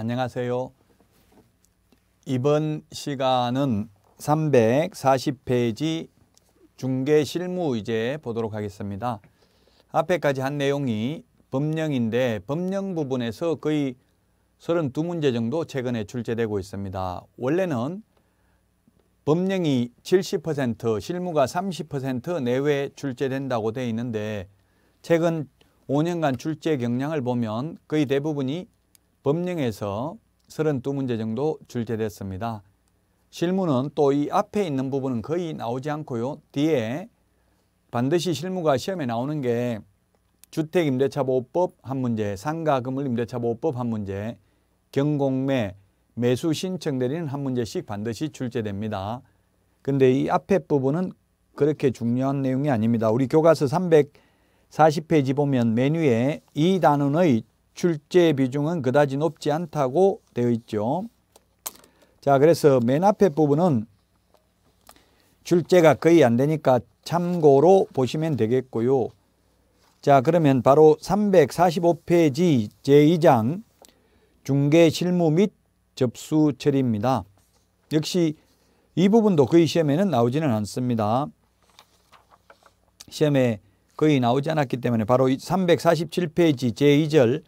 안녕하세요. 이번 시간은 340페이지 중개 실무 이제 보도록 하겠습니다. 앞에까지 한 내용이 법령인데 법령 부분에서 거의 32문제 정도 최근에 출제되고 있습니다. 원래는 법령이 70% 실무가 30% 내외 출제된다고 되어 있는데 최근 5년간 출제 경량을 보면 거의 대부분이 법령에서 32문제 정도 출제됐습니다. 실무는 또 이 앞에 있는 부분은 거의 나오지 않고요. 뒤에 반드시 실무가 시험에 나오는 게 주택임대차보호법 한 문제, 상가건물임대차보호법 한 문제, 경공매, 매수 신청 내리는 한 문제씩 반드시 출제됩니다. 근데 이 앞에 부분은 그렇게 중요한 내용이 아닙니다. 우리 교과서 340페이지 보면 메뉴에 이 단원의 출제 비중은 그다지 높지 않다고 되어 있죠. 자, 그래서 맨 앞에 부분은 출제가 거의 안 되니까 참고로 보시면 되겠고요. 자, 그러면 바로 345페이지 제2장 중개 실무 및 접수 처리입니다. 역시 이 부분도 거의 시험에는 나오지는 않습니다. 시험에 거의 나오지 않았기 때문에 바로 347페이지 제2절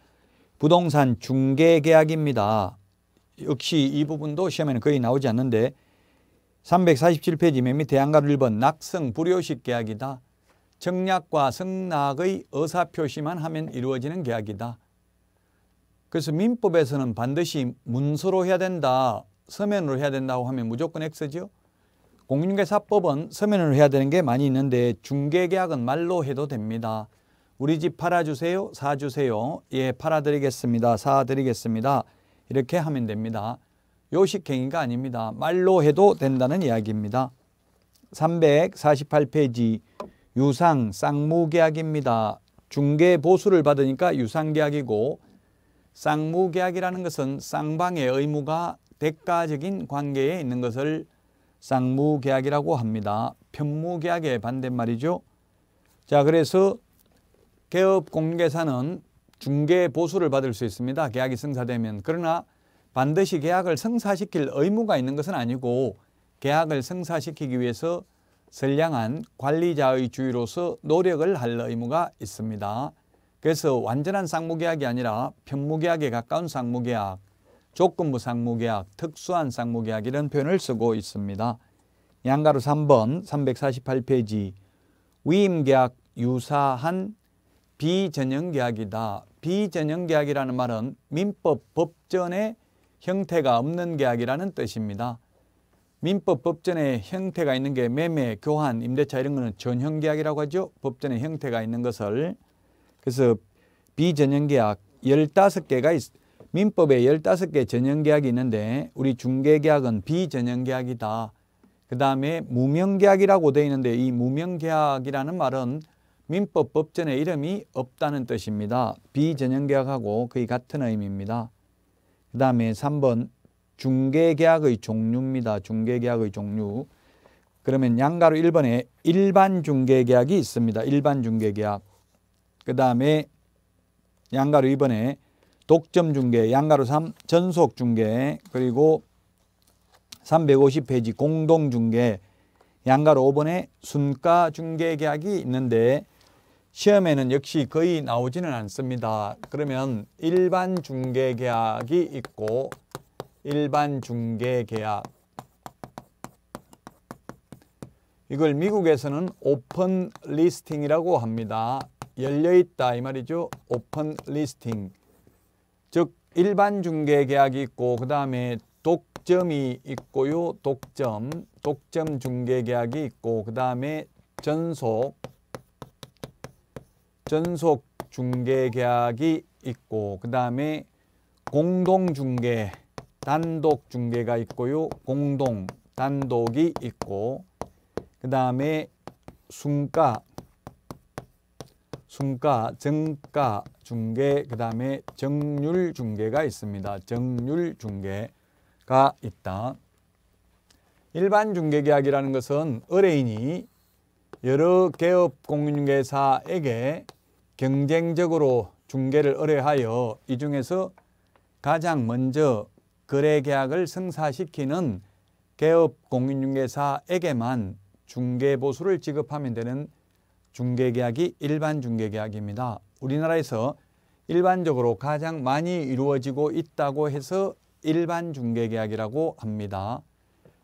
부동산 중개 계약입니다. 역시 이 부분도 시험에는 거의 나오지 않는데 347페이지 매미 대안갑 1번 낙성 불효식 계약이다. 정략과 성낙의 의사표시만 하면 이루어지는 계약이다. 그래서 민법에서는 반드시 문서로 해야 된다. 서면으로 해야 된다고 하면 무조건 X죠. 공중개사법은 서면으로 해야 되는 게 많이 있는데 중개계약은 말로 해도 됩니다. 우리 집 팔아주세요. 사주세요. 예, 팔아드리겠습니다. 사드리겠습니다. 이렇게 하면 됩니다. 요식행위가 아닙니다. 말로 해도 된다는 이야기입니다. 348페이지 유상 쌍무계약입니다. 중개 보수를 받으니까 유상계약이고 쌍무계약이라는 것은 쌍방의 의무가 대가적인 관계에 있는 것을 쌍무계약이라고 합니다. 편무계약의 반대말이죠. 자 그래서 개업 공개사는 중개 보수를 받을 수 있습니다. 계약이 성사되면. 그러나 반드시 계약을 성사시킬 의무가 있는 것은 아니고 계약을 성사시키기 위해서 선량한 관리자의 주의로서 노력을 할 의무가 있습니다. 그래서 완전한 쌍무계약이 아니라 편무계약에 가까운 쌍무계약, 조건부 쌍무계약, 특수한 쌍무계약 이런 표현을 쓰고 있습니다. 양가로 3번 348페이지 위임계약 유사한 비전형계약이다. 비전형계약이라는 말은 민법 법전의 형태가 없는 계약이라는 뜻입니다. 민법 법전의 형태가 있는 게 매매, 교환, 임대차 이런 거는 전형계약이라고 하죠. 법전의 형태가 있는 것을 그래서 비전형계약 15개가 있, 민법에 15개 전형계약이 있는데 우리 중개계약은 비전형계약이다. 그 다음에 무명계약이라고 되어 있는데 이 무명계약이라는 말은 민법 법전의 이름이 없다는 뜻입니다. 비전형계약하고 거의 같은 의미입니다. 그 다음에 3번 중개계약의 종류입니다. 중개계약의 종류. 그러면 양가로 1번에 일반 중개계약이 있습니다. 일반 중개계약. 그 다음에 양가로 2번에 독점 중개, 양가로 3 전속 중개, 그리고 350페이지 공동 중개, 양가로 5번에 순가 중개 계약이 있는데 시험에는 역시 거의 나오지는 않습니다. 그러면 일반 중개계약이 있고 일반 중개계약 이걸 미국에서는 오픈 리스팅이라고 합니다. 열려있다 이 말이죠. 오픈 리스팅 즉 일반 중개계약이 있고 그 다음에 독점이 있고요. 독점, 독점 중개계약이 있고 그 다음에 전속 전속 중개 계약이 있고 그 다음에 공동 중개, 단독 중개가 있고요. 공동, 단독이 있고 그 다음에 순가, 순가, 정가 중개, 그 다음에 정률 중개가 있습니다. 정률 중개가 있다. 일반 중개계약이라는 것은 의뢰인이 여러 개업 공인중개사에게 경쟁적으로 중개를 의뢰하여 이 중에서 가장 먼저 거래계약을 성사시키는 개업 공인중개사에게만 중개보수를 지급하면 되는 중개계약이 일반 중개계약입니다. 우리나라에서 일반적으로 가장 많이 이루어지고 있다고 해서 일반 중개계약이라고 합니다.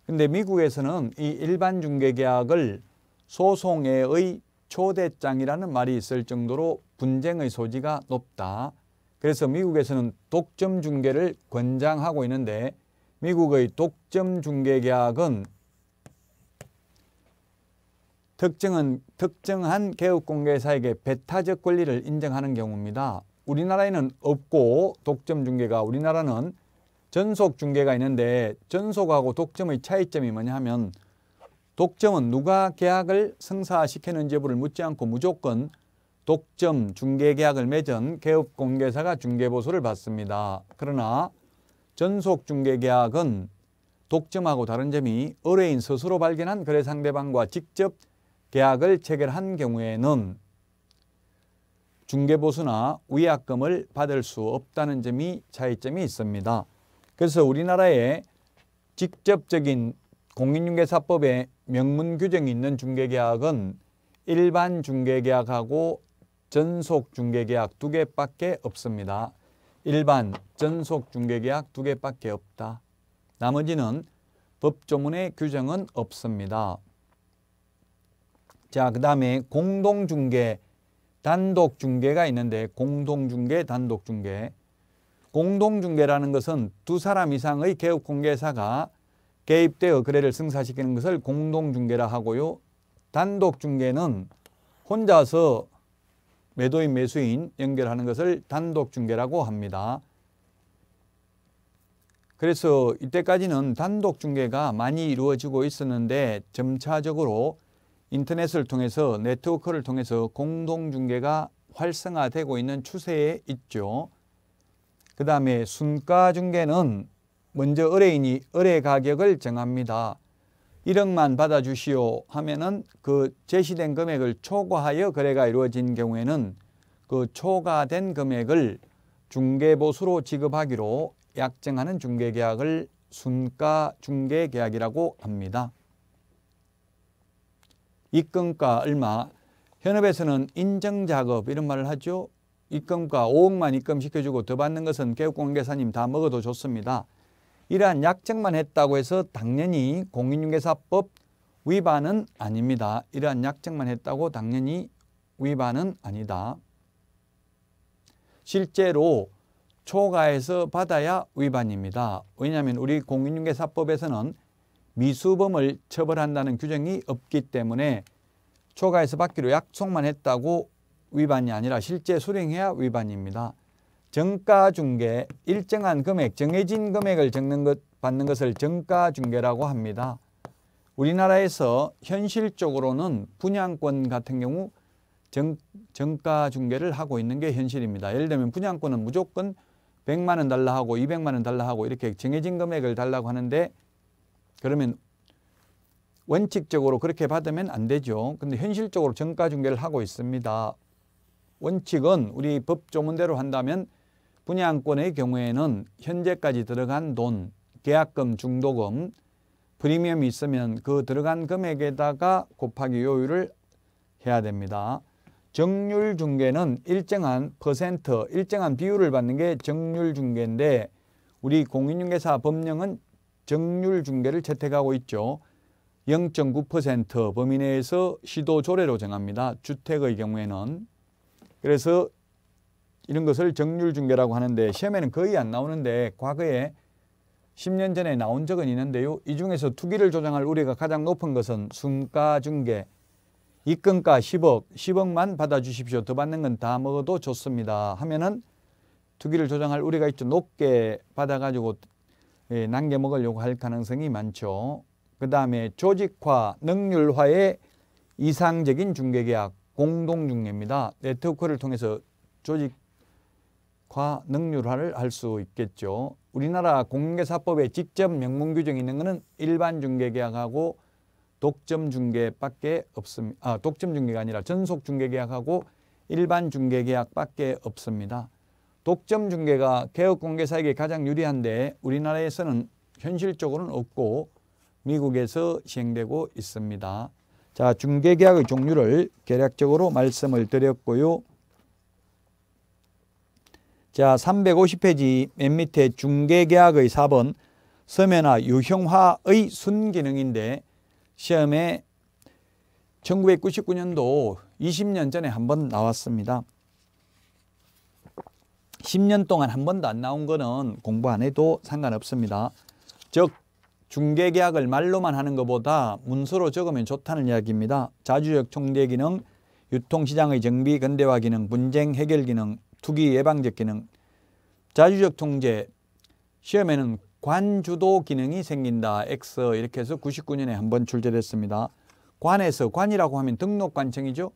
근데 미국에서는 이 일반 중개계약을 소송의 초대장이라는 말이 있을 정도로 분쟁의 소지가 높다. 그래서 미국에서는 독점 중계를 권장하고 있는데 미국의 독점 중계 계약은 특정한, 특정한 개업공개사에게 배타적 권리를 인정하는 경우입니다. 우리나라에는 없고 독점 중계가 우리나라는 전속 중계가 있는데 전속하고 독점의 차이점이 뭐냐 하면 독점은 누가 계약을 성사시키는지 여부를 묻지 않고 무조건 독점 중개계약을 맺은 개업공개사가 중개보수를 받습니다. 그러나 전속 중개계약은 독점하고 다른 점이 의뢰인 스스로 발견한 거래 상대방과 직접 계약을 체결한 경우에는 중개보수나 위약금을 받을 수 없다는 점이 차이점이 있습니다. 그래서 우리나라에 직접적인 공인중개사법에 명문 규정이 있는 중개계약은 일반 중개계약하고 전속 중개계약 두 개밖에 없습니다. 일반 전속 중개계약 두 개밖에 없다. 나머지는 법조문의 규정은 없습니다. 자, 그 다음에 공동중개, 단독중개가 있는데 공동중개, 단독중개. 공동중개라는 것은 두 사람 이상의 개업공개사가 개입되어 거래를 승사시키는 것을 공동중개라 하고요. 단독중개는 혼자서 매도인 매수인 연결하는 것을 단독 중개라고 합니다. 그래서 이때까지는 단독 중개가 많이 이루어지고 있었는데 점차적으로 인터넷을 통해서 네트워크를 통해서 공동 중개가 활성화되고 있는 추세에 있죠. 그 다음에 순가 중개는 먼저 의뢰인이 의뢰 가격을 정합니다. 1억만 받아주시오 하면은 그 제시된 금액을 초과하여 거래가 이루어진 경우에는 그 초과된 금액을 중개보수로 지급하기로 약정하는 중개계약을 순가 중개계약이라고 합니다. 입금가 얼마 현업에서는 인정작업 이런 말을 하죠. 입금가 5억만 입금시켜주고 더 받는 것은 개국공개사님 다 먹어도 좋습니다. 이러한 약정만 했다고 해서 당연히 공인중개사법 위반은 아닙니다. 이러한 약정만 했다고 당연히 위반은 아니다. 실제로 초과해서 받아야 위반입니다. 왜냐하면 우리 공인중개사법에서는 미수범을 처벌한다는 규정이 없기 때문에 초과해서 받기로 약속만 했다고 위반이 아니라 실제 수령해야 위반입니다. 정가중개, 일정한 금액, 정해진 금액을 적는 것, 받는 것을 정가중개라고 합니다. 우리나라에서 현실적으로는 분양권 같은 경우 정, 정가중개를 하고 있는 게 현실입니다. 예를 들면 분양권은 무조건 100만 원 달라 하고 200만 원 달라 하고 이렇게 정해진 금액을 달라고 하는데 그러면 원칙적으로 그렇게 받으면 안 되죠. 근데 현실적으로 정가중개를 하고 있습니다. 원칙은 우리 법 조문대로 한다면 분양권의 경우에는 현재까지 들어간 돈, 계약금, 중도금, 프리미엄이 있으면 그 들어간 금액에다가 곱하기 요율을 해야 됩니다. 정률 중개는 일정한 퍼센트, 일정한 비율을 받는 게 정률 중개인데 우리 공인중개사 법령은 정률 중개를 채택하고 있죠. 0.9% 범위 내에서 시도 조례로 정합니다. 주택의 경우에는. 그래서 이런 것을 정률 중계라고 하는데 시험에는 거의 안 나오는데 과거에 10년 전에 나온 적은 있는데요. 이 중에서 투기를 조장할 우려가 가장 높은 것은 순가 중계 입금가 10억, 10억만 받아주십시오. 더 받는 건 다 먹어도 좋습니다. 하면은 투기를 조장할 우려가 있죠. 높게 받아가지고 예, 남겨 먹으려고 할 가능성이 많죠. 그 다음에 조직화, 능률화의 이상적인 중개계약, 공동중개입니다. 네트워크를 통해서 조직 과 능률화를 할 수 있겠죠. 우리나라 공개사법에 직접 명문 규정이 있는 것은 일반 중개계약하고 독점 중개밖에 없습니다. 아, 독점 중개가 아니라 전속 중개계약하고 일반 중개계약밖에 없습니다. 독점 중개가 개업 공개사에게 가장 유리한데 우리나라에서는 현실적으로는 없고 미국에서 시행되고 있습니다. 자, 중개계약의 종류를 개략적으로 말씀을 드렸고요. 자, 350페이지 맨 밑에 중개계약의 4번 서면화 유형화의 순기능인데 시험에 1999년도 20년 전에 한 번 나왔습니다. 10년 동안 한 번도 안 나온 거는 공부 안 해도 상관없습니다. 즉 중개계약을 말로만 하는 것보다 문서로 적으면 좋다는 이야기입니다. 자주적 총재기능 유통시장의 정비, 근대화 기능, 분쟁 해결 기능, 투기 예방적 기능, 자주적 통제, 시험에는 관주도 기능이 생긴다. 엑서 이렇게 해서 99년에 한 번 출제됐습니다. 관에서 관이라고 하면 등록관청이죠.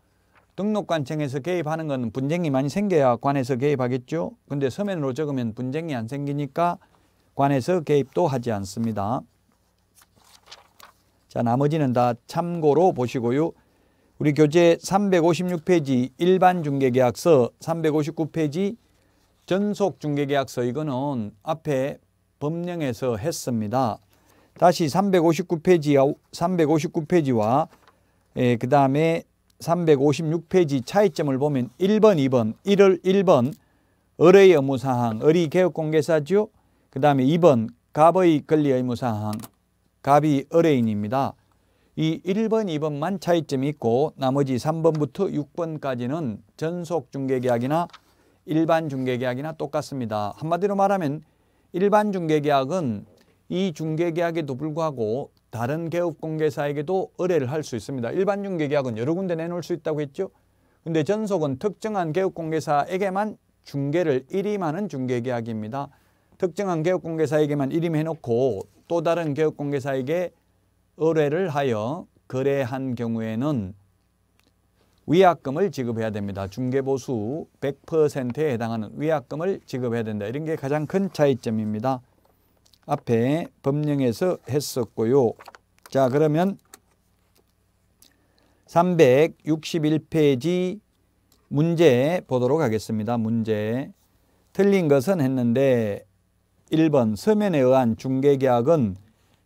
등록관청에서 개입하는 건 분쟁이 많이 생겨야 관에서 개입하겠죠. 근데 서면으로 적으면 분쟁이 안 생기니까 관에서 개입도 하지 않습니다. 자 나머지는 다 참고로 보시고요. 우리 교재 356페이지 일반 중개계약서 359페이지 전속 중개계약서 이거는 앞에 법령에서 했습니다. 다시 359페이지 와 359페이지와 그 다음에 356페이지 차이점을 보면 1번, 2번, 1월 1번 을의 의무사항, 을이 개업공개사죠. 그 다음에 2번 갑의 권리 의무사항, 갑이 을의인입니다. 이 1번, 2번만 차이점이 있고 나머지 3번부터 6번까지는 전속 중개계약이나 일반 중개계약이나 똑같습니다. 한마디로 말하면 일반 중개계약은 이 중개계약에도 불구하고 다른 개업공개사에게도 의뢰를 할 수 있습니다. 일반 중개계약은 여러 군데 내놓을 수 있다고 했죠. 근데 전속은 특정한 개업공개사에게만 중개를 일임하는 중개계약입니다. 특정한 개업공개사에게만 일임해놓고 또 다른 개업공개사에게 의뢰를 하여 거래한 경우에는 위약금을 지급해야 됩니다. 중개보수 100%에 해당하는 위약금을 지급해야 된다. 이런 게 가장 큰 차이점입니다. 앞에 법령에서 했었고요. 자 그러면 361페이지 문제 보도록 하겠습니다. 문제 틀린 것은 했는데 1번 서면에 의한 중개계약은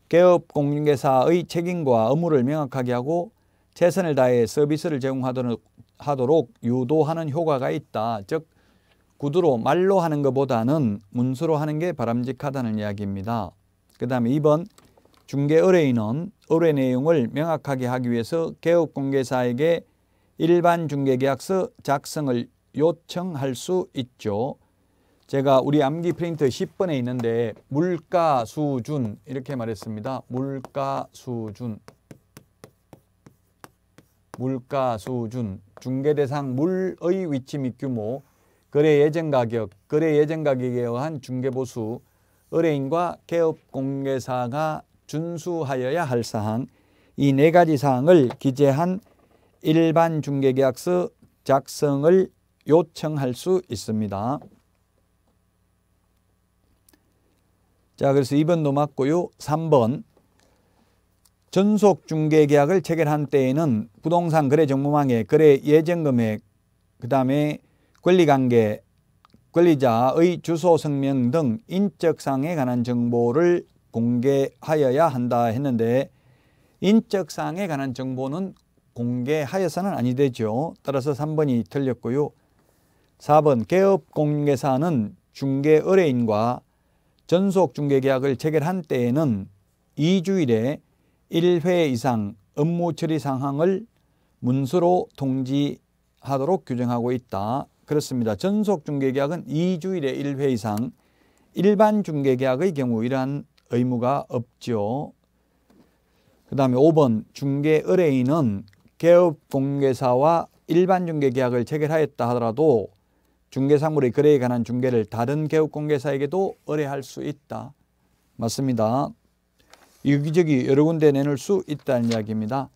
개업 공인중개사의 책임과 의무를 명확하게 하고 최선을 다해 서비스를 제공하도록 유도하는 효과가 있다. 즉 구두로 말로 하는 것보다는 문서로 하는 게 바람직하다는 이야기입니다. 그 다음에 2번 중개 의뢰인은 의뢰 내용을 명확하게 하기 위해서 개업 공개사에게 일반 중개계약서 작성을 요청할 수 있죠. 제가 우리 암기 프린트 10번에 있는데 물가 수준 이렇게 말했습니다. 물가 수준 물가 수준 중개 대상 물의 위치 및 규모 거래 예정 가격 거래 예정 가격에 의한 중개 보수 의뢰인과 개업 공개사가 준수하여야 할 사항 이 네 가지 사항을 기재한 일반 중개계약서 작성을 요청할 수 있습니다. 자, 그래서 2번도 맞고요. 3번. 전속 중개 계약을 체결한 때에는 부동산 거래 정보망에 거래 예정 금액, 그 다음에 권리 관계, 권리자의 주소 성명 등 인적상에 관한 정보를 공개하여야 한다 했는데 인적상에 관한 정보는 공개하여서는 아니 되죠. 따라서 3번이 틀렸고요. 4번 개업 공개사는 중개 의뢰인과 전속 중개계약을 체결한 때에는 2주일에 1회 이상 업무 처리 상황을 문서로 통지하도록 규정하고 있다. 그렇습니다. 전속 중개계약은 2주일에 1회 이상 일반 중개계약의 경우 이러한 의무가 없죠. 그 다음에 5번 중개의뢰인은 개업공개사와 일반 중개계약을 체결하였다 하더라도 중개상물의 거래에 관한 중개를 다른 개업공개사에게도 의뢰할 수 있다. 맞습니다. 여기저기 여러 군데 내놓을 수 있다는 이야기입니다.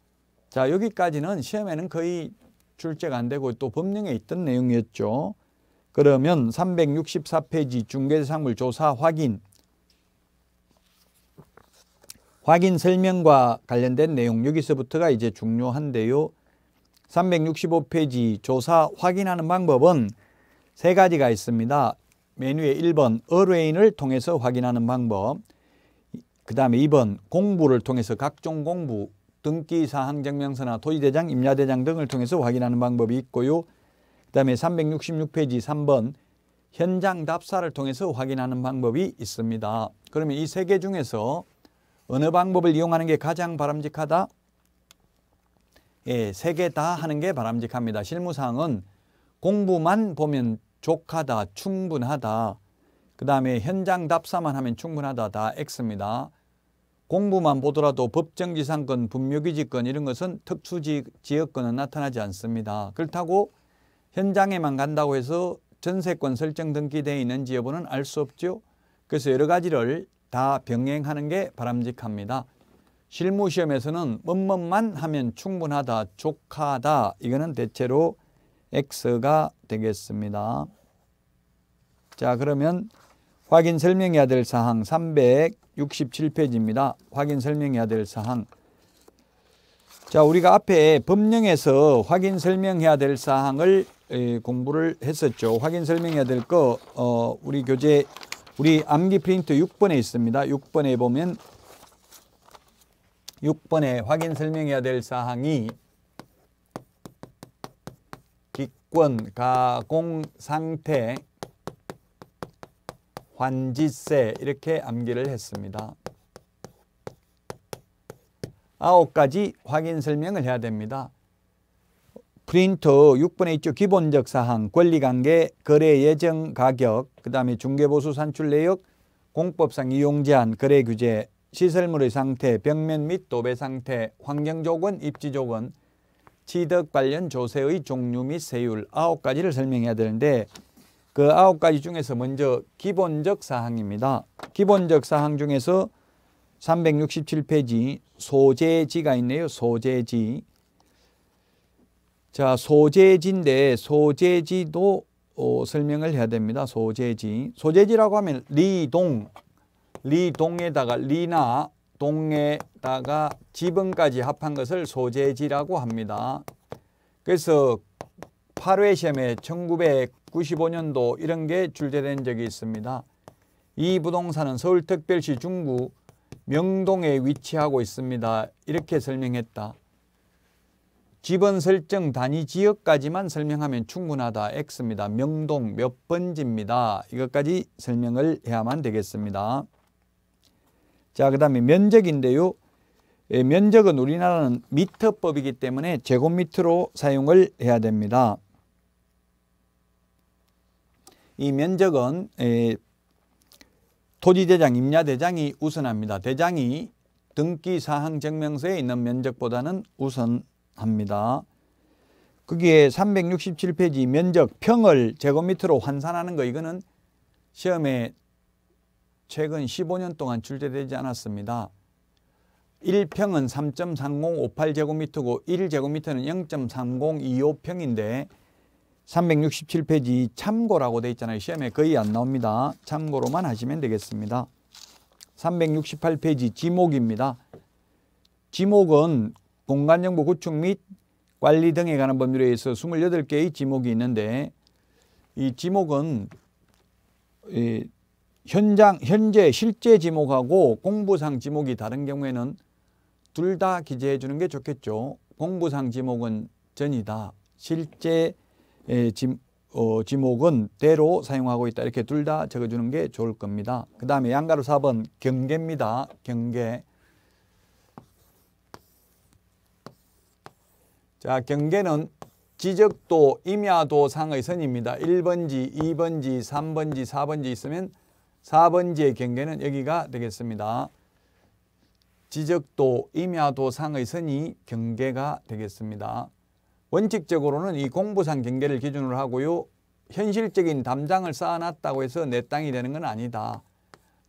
자 여기까지는 시험에는 거의 출제가 안 되고 또 법령에 있던 내용이었죠. 그러면 364페이지 중개상물 조사 확인 확인 설명과 관련된 내용 여기서부터가 이제 중요한데요. 365페이지 조사 확인하는 방법은 세 가지가 있습니다. 메뉴에 1번 어레인을 통해서 확인하는 방법 그 다음에 2번 공부를 통해서 각종 공부 등기 사항 증명서나 토지대장, 임야대장 등을 통해서 확인하는 방법이 있고요. 그 다음에 366페이지 3번 현장 답사를 통해서 확인하는 방법이 있습니다. 그러면 이 세 개 중에서 어느 방법을 이용하는 게 가장 바람직하다? 예, 세 개 다 하는 게 바람직합니다. 실무상은 공부만 보면 족하다, 충분하다. 그 다음에 현장 답사만 하면 충분하다. 다 X입니다. 공부만 보더라도 법정지상권, 분묘기지권 이런 것은 특수지역권은 나타나지 않습니다. 그렇다고 현장에만 간다고 해서 전세권 설정 등기되어 있는지 여부는 알 수 없죠. 그래서 여러 가지를 다 병행하는 게 바람직합니다. 실무시험에서는 뭔뭔만 하면 충분하다, 족하다 이거는 대체로 x가 되겠습니다. 자 그러면 확인 설명해야 될 사항 367페이지입니다. 확인 설명해야 될 사항 자 우리가 앞에 법령에서 확인 설명해야 될 사항을 공부를 했었죠. 확인 설명해야 될거 어, 우리 교재 우리 암기 프린트 6번에 있습니다. 6번에 보면 6번에 확인 설명해야 될 사항이 조건 가공 상태 환지세 이렇게 암기를 했습니다. 아홉 가지 확인 설명을 해야 됩니다. 프린터 6분의 1조 기본적 사항, 권리관계, 거래 예정 가격, 그 다음에 중개보수 산출 내역, 공법상 이용 제한, 거래 규제, 시설물의 상태, 벽면 및 도배 상태, 환경조건, 입지조건, 취득 관련 조세의 종류 및 세율 아홉 가지를 설명해야 되는데 그 아홉 가지 중에서 먼저 기본적 사항입니다. 기본적 사항 중에서 367페이지 소재지가 있네요. 소재지. 자, 소재지인데 소재지도 어, 설명을 해야 됩니다. 소재지. 소재지라고 하면 리동, 리동에다가 리나 동에다가 지번까지 합한 것을 소재지라고 합니다. 그래서 8회 시험에 1995년도 이런 게 출제된 적이 있습니다. 이 부동산은 서울특별시 중구 명동에 위치하고 있습니다. 이렇게 설명했다. 집은 설정 단위 지역까지만 설명하면 충분하다. X입니다. 명동 몇 번지입니다. 이것까지 설명을 해야만 되겠습니다. 자, 그 다음에 면적인데요. 예, 면적은 우리나라는 미터법이기 때문에 제곱미터로 사용을 해야 됩니다. 이 면적은 예, 토지대장, 임야대장이 우선합니다. 대장이 등기사항증명서에 있는 면적보다는 우선합니다. 거기 367페이지 면적 평을 제곱미터로 환산하는 거 이거는 시험에 최근 15년 동안 출제되지 않았습니다. 1평은 3.3058제곱미터고 1제곱미터는 0.3025평인데 367페이지 참고라고 돼 있잖아요. 시험에 거의 안 나옵니다. 참고로만 하시면 되겠습니다. 368페이지 지목입니다. 지목은 공간정보 구축 및 관리 등에 관한 법률에 의해서 28개의 지목이 있는데 이 지목은 이 현장 현재 실제 지목하고 공부상 지목이 다른 경우에는 둘 다 기재해 주는 게 좋겠죠. 공부상 지목은 전이다. 실제 어, 지목은 대로 사용하고 있다. 이렇게 둘 다 적어주는 게 좋을 겁니다. 그 다음에 양가로 4번 경계입니다. 경계. 자 경계는 지적도, 임야도 상의 선입니다. 1번지, 2번지, 3번지, 4번지 있으면 4번지의 경계는 여기가 되겠습니다. 지적도, 임야도상의 선이 경계가 되겠습니다. 원칙적으로는 이 공부상 경계를 기준으로 하고요. 현실적인 담장을 쌓아놨다고 해서 내 땅이 되는 건 아니다.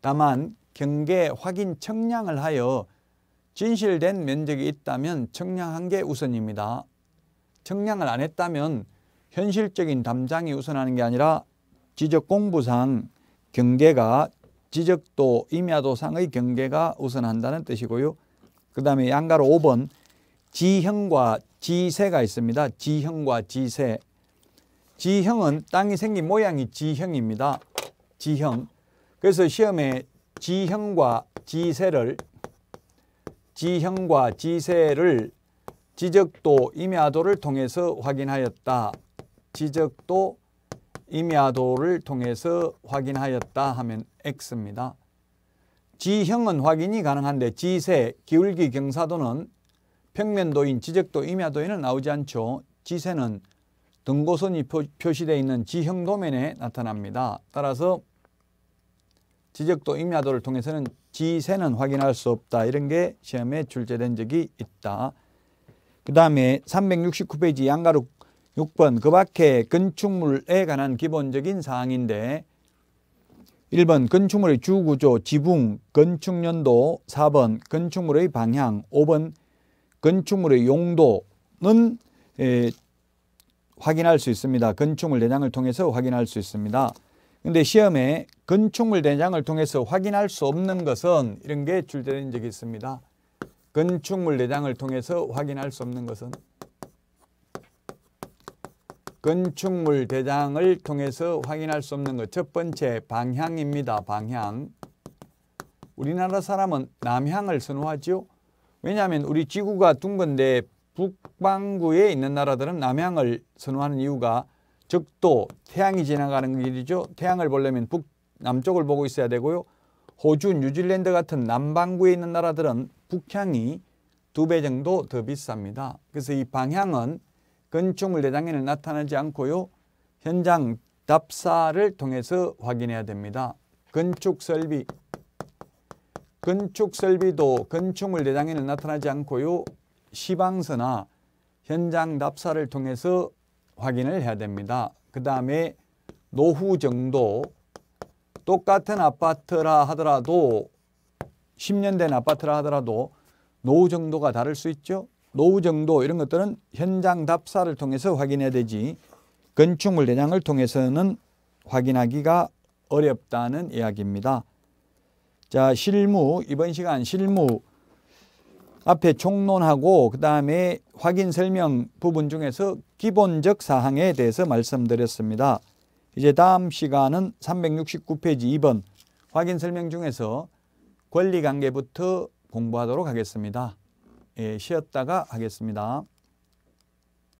다만 경계 확인 청량을 하여 진실된 면적이 있다면 청량한 게 우선입니다. 청량을 안 했다면 현실적인 담장이 우선하는 게 아니라 지적 공부상 경계가 지적도 임야도상의 경계가 우선한다는 뜻이고요. 그 다음에 양가로 5번 지형과 지세가 있습니다. 지형과 지세. 지형은 땅이 생긴 모양이 지형입니다. 지형. 그래서 시험에 지형과 지세를 지형과 지세를 지적도 임야도를 통해서 확인하였다. 지적도 임야도를 통해서 확인하였다 하면 X입니다. 지형은 확인이 가능한데 지세, 기울기, 경사도는 평면도인, 지적도, 임야도에는 나오지 않죠. 지세는 등고선이 표시되어 있는 지형 도면에 나타납니다. 따라서 지적도, 임야도를 통해서는 지세는 확인할 수 없다. 이런 게 시험에 출제된 적이 있다. 그 다음에 369페이지 양가룩 6번 그 밖에 건축물에 관한 기본적인 사항인데 1번 건축물의 주구조, 지붕, 건축년도 4번 건축물의 방향 5번 건축물의 용도는 에, 확인할 수 있습니다. 건축물 대장을 통해서 확인할 수 있습니다. 근데 시험에 건축물 대장을 통해서 확인할 수 없는 것은 이런 게 출제된 적이 있습니다. 건축물 대장을 통해서 확인할 수 없는 것은 건축물 대장을 통해서 확인할 수 없는 것 첫 번째 방향입니다. 방향. 우리나라 사람은 남향을 선호하죠. 왜냐하면 우리 지구가 둥건데 북반구에 있는 나라들은 남향을 선호하는 이유가 적도 태양이 지나가는 길이죠. 태양을 보려면 북남쪽을 보고 있어야 되고요. 호주, 뉴질랜드 같은 남반구에 있는 나라들은 북향이 두 배 정도 더 비쌉니다. 그래서 이 방향은 건축물 대장에는 나타나지 않고요. 현장 답사를 통해서 확인해야 됩니다. 건축설비 건축설비도 건축물 대장에는 나타나지 않고요. 시방서나 현장 답사를 통해서 확인을 해야 됩니다. 그 다음에 노후 정도 똑같은 아파트라 하더라도 10년 된 아파트라 하더라도 노후 정도가 다를 수 있죠. 노후 정도 이런 것들은 현장 답사를 통해서 확인해야 되지 건축물 대장을 통해서는 확인하기가 어렵다는 이야기입니다. 자 실무 이번 시간 실무 앞에 총론하고 그 다음에 확인 설명 부분 중에서 기본적 사항에 대해서 말씀드렸습니다. 이제 다음 시간은 369페이지 2번 확인 설명 중에서 권리관계부터 공부하도록 하겠습니다. 예, 쉬었다가 하겠습니다.